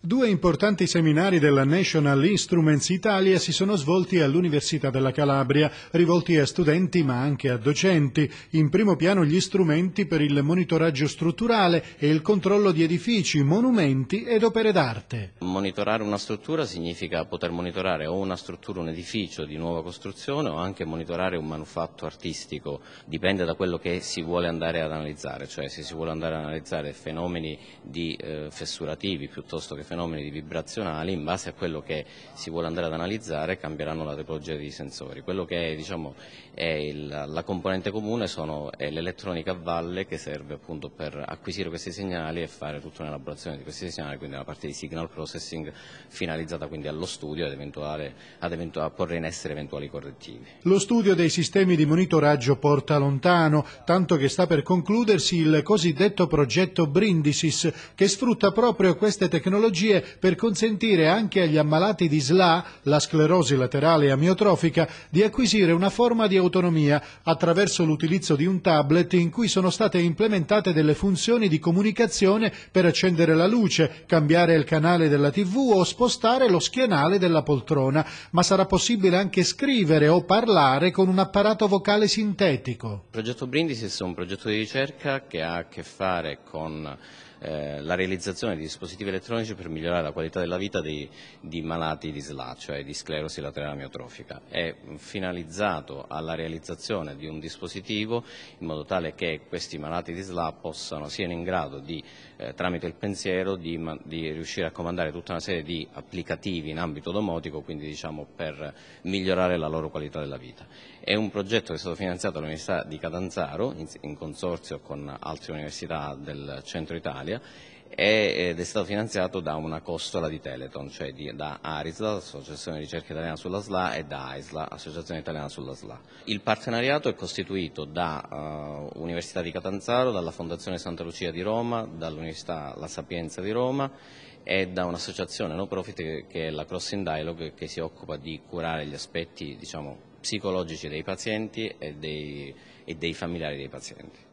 Due importanti seminari della National Instruments Italia si sono svolti all'Università della Calabria, rivolti a studenti ma anche a docenti. In primo piano gli strumenti per il monitoraggio strutturale e il controllo di edifici, monumenti ed opere d'arte. Monitorare una struttura significa poter monitorare o una struttura, un edificio di nuova costruzione o anche monitorare un manufatto artistico, dipende da quello che si vuole andare ad analizzare, cioè se si vuole andare ad analizzare fenomeni di, eh, fessurativi piuttosto che fenomeni vibrazionali in base a quello che si vuole andare ad analizzare cambieranno la tipologia dei sensori. Quello che è, diciamo, è il, la componente comune sono, è l'elettronica a valle che serve appunto per acquisire questi segnali e fare tutta un'elaborazione di questi segnali, quindi una parte di signal processing finalizzata quindi allo studio ad eventuale, ad eventuale, a porre in essere eventuali correttivi. Lo studio dei sistemi di monitoraggio porta lontano, tanto che sta per concludersi il cosiddetto progetto Brindisi che sfrutta proprio queste tecnologie chirurgie per consentire anche agli ammalati di SLA, la sclerosi laterale amiotrofica, di acquisire una forma di autonomia attraverso l'utilizzo di un tablet in cui sono state implementate delle funzioni di comunicazione per accendere la luce, cambiare il canale della tv o spostare lo schienale della poltrona, ma sarà possibile anche scrivere o parlare con un apparato vocale sintetico. Il progetto Brindisi è un progetto di ricerca che ha a che fare con eh, la realizzazione di dispositivi elettronici per migliorare la qualità della vita dei, di malati di SLA, cioè di sclerosi laterale amiotrofica. È finalizzato alla realizzazione di un dispositivo in modo tale che questi malati di SLA possano, siano in grado di, eh, tramite il pensiero, di, di, riuscire a comandare tutta una serie di applicativi in ambito domotico, quindi diciamo per migliorare la loro qualità della vita. È un progetto che è stato finanziato dall'Università di Catanzaro in, in consorzio con altre università del centro Italia Italia ed è stato finanziato da una costola di Teleton, cioè di, da ARISLA, Associazione di Ricerca Italiana sulla SLA, e da AISLA, Associazione Italiana sulla SLA. Il partenariato è costituito da uh, Università di Catanzaro, dalla Fondazione Santa Lucia di Roma, dall'Università La Sapienza di Roma e da un'associazione no profit che è la Crossing Dialogue che si occupa di curare gli aspetti diciamo, psicologici dei pazienti e dei, e dei familiari dei pazienti.